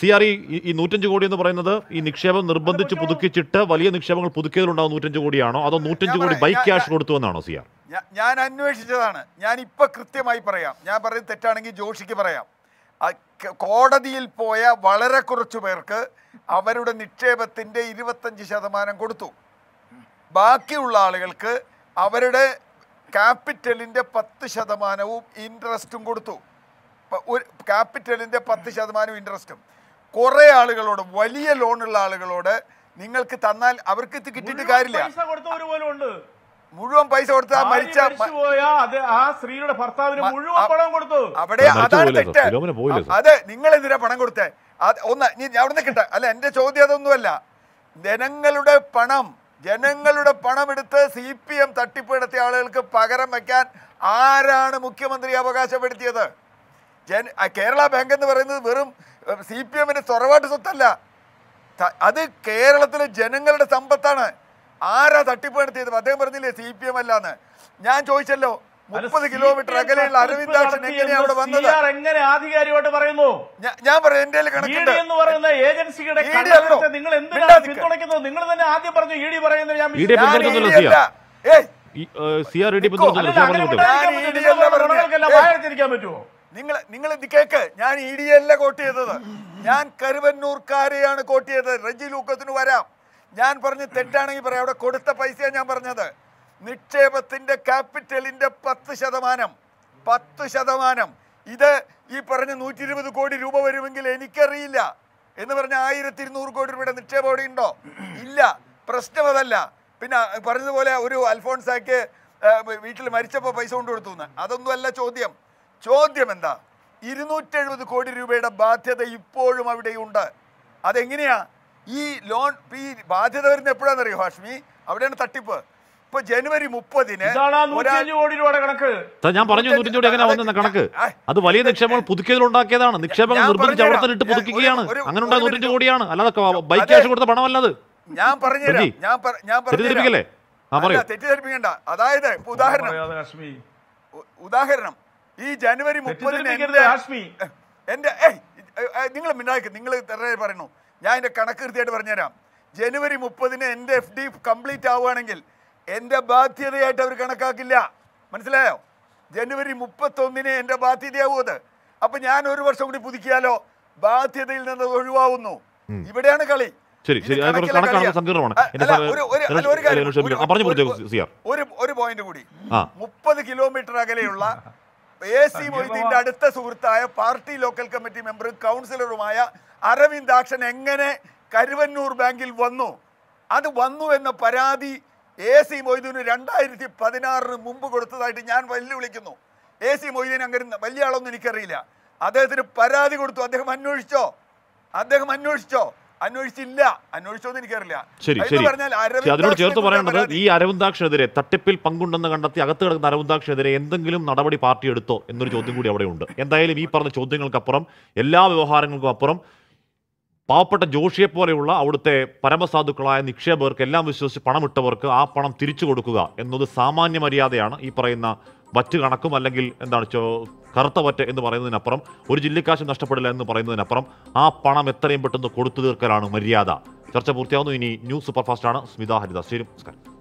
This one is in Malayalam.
സി ആർ ഇ ഈ നൂറ്റഞ്ച് കോടി എന്ന് പറയുന്നത് ഈ നിക്ഷേപം നിർബന്ധിച്ച് പുതുക്കിച്ചിട്ട് വലിയ നിക്ഷേപങ്ങൾ പുതുക്കിയതിലുണ്ടാവും നൂറ്റഞ്ച് കോടിയാണോ അതോ നൂറ്റഞ്ച് കോടി ബൈക്ക് ക്യാഷ് കൊടുത്തു എന്നാണോ സി ആർ ഞാൻ അന്വേഷിച്ചതാണ് ഞാൻ ഇപ്പൊ കൃത്യമായി പറയാം ഞാൻ പറയുന്നത് തെറ്റാണെങ്കിൽ ജോഷിക്ക് പറയാം കോടതിയിൽ പോയ വളരെ കുറച്ചു പേർക്ക് അവരുടെ നിക്ഷേപത്തിന്റെ ഇരുപത്തഞ്ച് ശതമാനം കൊടുത്തു ബാക്കിയുള്ള ആളുകൾക്ക് അവരുടെ ക്യാപിറ്റലിന്റെ പത്ത് ശതമാനവും ഇൻട്രസ്റ്റും കൊടുത്തു ക്യാപിറ്റലിന്റെ പത്ത് ശതമാനവും ഇൻട്രസ്റ്റും കുറേ ആളുകളോട് വലിയ ലോണുള്ള ആളുകളോട് നിങ്ങൾക്ക് തന്നാൽ അവർക്ക് കിട്ടിയിട്ട് കാര്യമില്ല മുഴുവൻ പൈസ കൊടുത്താൽ മരിച്ച ആ സ്ത്രീയുടെ ഭർത്താവിന് മുഴുവൻ പണം കൊടുത്തു അവിടെ അതാണ് തെറ്റ് അതെ നിങ്ങൾ എന്തിനാ പണം കൊടുത്തേ ഒന്ന് നീ അവിടെ നിൽക്കട്ടെ അല്ല എന്റെ ചോദ്യം അതൊന്നുമല്ല ജനങ്ങളുടെ പണം ജനങ്ങളുടെ എടുത്ത് സി പി എം തട്ടിപ്പ് നടത്തിയ ആളുകൾക്ക് പകരം വെക്കാൻ ആരാണ് മുഖ്യമന്ത്രി അവകാശപ്പെടുത്തിയത് കേരള ബാങ്ക് എന്ന് പറയുന്നത് വെറും സി പി എമ്മിൻ്റെ തറവാട്ട് സ്വത്തല്ല അത് കേരളത്തിലെ ജനങ്ങളുടെ സമ്പത്താണ് ആരാ തട്ടിപ്പ് നടത്തിയത് അദ്ദേഹം പറഞ്ഞില്ലേ സി പി എം അല്ലാന്ന് ഞാൻ ചോദിച്ചല്ലോ മുപ്പത് കിലോമീറ്റർ അകലെയുള്ള അരവിന്ദാക്ഷൻ എങ്ങനെയാ അവിടെ വന്നത് എങ്ങനെ ആധികാരികമായിട്ട് പറയുന്നു ഞാൻ പറയാം എന്റെ കണക്കുണ്ട് എന്ന് പറയുന്ന ഏജൻസിയുടെ നിങ്ങൾ എന്തിനാണ് പിന്തുണയ്ക്കുന്നത് നിങ്ങൾ തന്നെ ആദ്യം പറഞ്ഞു ഇ ഡി പറയുന്നത് ഞാൻ ഏയ് സി ആർ ഇ ഡി പിന്തുണച്ചു പറ്റുമോ നിങ്ങൾ നിങ്ങൾ ഇത് കേക്ക് ഞാൻ ഇ ഡി അല്ല കോട്ട് ചെയ്തത് ഞാൻ കരുവന്നൂർക്കാരെയാണ് കോട്ട് ചെയ്തത് റജി ലൂക്കത്തിന് വരാം ഞാൻ പറഞ്ഞ് തെറ്റാണെങ്കിൽ പറയാം അവിടെ കൊടുത്ത പൈസയാണ് ഞാൻ പറഞ്ഞത് നിക്ഷേപത്തിൻ്റെ ക്യാപിറ്റലിൻ്റെ പത്ത് ശതമാനം പത്ത് ശതമാനം ഇത് ഈ പറഞ്ഞ നൂറ്റി ഇരുപത് കോടി രൂപ വരുമെങ്കിൽ എനിക്കറിയില്ല എന്ന് പറഞ്ഞ ആയിരത്തി ഇരുന്നൂറ് കോടി രൂപയുടെ നിക്ഷേപം അവിടെ ഉണ്ടോ ഇല്ല പ്രശ്നം അതല്ല പിന്നെ പറഞ്ഞതുപോലെ ഒരു അൽഫോൺസാക്ക് വീട്ടിൽ മരിച്ചപ്പോൾ പൈസ കൊണ്ടു കൊടുത്തു അതൊന്നുമല്ല ചോദ്യം ചോദ്യം എന്താ ഇരുന്നൂറ്റെഴുപത് കോടി രൂപയുടെ ബാധ്യത ഇപ്പോഴും അവിടെയുണ്ട് അതെങ്ങനെയാ ഈ ലോൺ ഈ ബാധ്യത വരുന്ന എപ്പോഴാണെന്നറിയോ ഹാഷ്മി അവിടെയാണ് തട്ടിപ്പ് ഇപ്പൊ ജനുവരി മുപ്പതിന് ഞാൻ പറഞ്ഞു നൂറ്റഞ്ച് കോടി കണക്ക് അത് വലിയ നിക്ഷേപങ്ങൾ പുതുക്കിയതിലുണ്ടാക്കിയതാണ് നിക്ഷേപങ്ങൾ നിർമ്മിച്ച് അവിടെ ഇട്ട് പുതുക്കുകയാണ് അങ്ങനെ ഉണ്ടായ കോടിയാണ് അല്ലാതെ ബൈക്ക് ക്യാഷ് കൊടുത്ത പണമല്ലത് ഞാൻ പറഞ്ഞു ഞാൻ ഞാൻ തെറ്റിദ്ധരിപ്പിക്കണ്ട അതായത് ഉദാഹരണം ഉദാഹരണം ഈ ജനുവരി മുപ്പതിന് എന്റെ നിങ്ങൾ മിണ്ടാക്കി നിങ്ങൾ തെരഞ്ഞെടുപ്പ് ഞാൻ എന്റെ കണക്ക് കൃത്യമായിട്ട് പറഞ്ഞുതരാം ജനുവരി മുപ്പതിന് എൻ്റെ എഫ് ഡി കംപ്ലീറ്റ് ആവുകയാണെങ്കിൽ എൻ്റെ ബാധ്യതയായിട്ട് അവർ കണക്കാക്കില്ല മനസ്സിലായോ ജനുവരി മുപ്പത്തൊന്നിന് എൻ്റെ ബാധ്യതയാവും അത് അപ്പൊ ഞാൻ ഒരു വർഷം കൂടി പുതുക്കിയാലോ ബാധ്യതയിൽ നിന്ന് ഒഴിവാവുന്നു ഇവിടെയാണ് കളി ഒരു പോയിന്റ് കൂടി മുപ്പത് കിലോമീറ്റർ അകലെയുള്ള എ സി മൊയ്തീന്റെ അടുത്ത സുഹൃത്തായ പാർട്ടി ലോക്കൽ കമ്മിറ്റി മെമ്പറും കൗൺസിലറുമായ അരവിന്ദാക്ഷൻ എങ്ങനെ കരുവന്നൂർ ബാങ്കിൽ വന്നു അത് വന്നു എന്ന പരാതി എ സി മൊയ്തീന് രണ്ടായിരത്തി പതിനാറിന് മുമ്പ് കൊടുത്തതായിട്ട് ഞാൻ വെല്ലുവിളിക്കുന്നു എ സി മൊയ്തീൻ അങ്ങനെ വലിയ ആളൊന്നും എനിക്കറിയില്ല അദ്ദേഹത്തിന് പരാതി കൊടുത്തു അദ്ദേഹം അന്വേഷിച്ചോ അദ്ദേഹം അന്വേഷിച്ചോ അന്വേഷിച്ചില്ല അന്വേഷിച്ചോന്ന് എനിക്കറിയില്ല ശരി ശരി അതിനോട് ചേർത്ത് പറയേണ്ടത് ഈ അരവിന്ദാക്ഷിനെതിരെ തട്ടിപ്പിൽ പങ്കുണ്ടെന്ന് കണ്ടെത്തി അകത്ത് കിടക്കുന്ന അരവിന്ദാക്ഷിനെതിരെ എന്തെങ്കിലും നടപടി പാർട്ടി എടുത്തോ എന്നൊരു ചോദ്യം കൂടി അവിടെ ഉണ്ട് എന്തായാലും ഈ പറഞ്ഞ ചോദ്യങ്ങൾക്കപ്പുറം എല്ലാ വ്യവഹാരങ്ങൾക്കും അപ്പുറം പാവപ്പെട്ട ജോഷിയെ പോലെയുള്ള അവിടുത്തെ പരമസാധുക്കളായ നിക്ഷേപകർക്ക് എല്ലാം വിശ്വസിച്ച് പണമിട്ടവർക്ക് ആ പണം തിരിച്ചു കൊടുക്കുക എന്നത് സാമാന്യ മര്യാദയാണ് ഈ പറയുന്ന വറ്റ് കണക്കും അല്ലെങ്കിൽ എന്താണ് കറുത്ത വറ്റ് എന്ന് പറയുന്നതിനപ്പുറം ഒരു ജില്ലക്കാശും നഷ്ടപ്പെടില്ല എന്ന് പറയുന്നതിനപ്പുറം ആ പണം എത്രയും പെട്ടെന്ന് കൊടുത്തു തീർക്കലാണ് മര്യാദ ചർച്ച പൂർത്തിയാവുന്നു ഇനി ന്യൂസ് സൂപ്പർഫാസ്റ്റാണ് സ്മിത ഹരിദാസ് ശരി നമസ്കാരം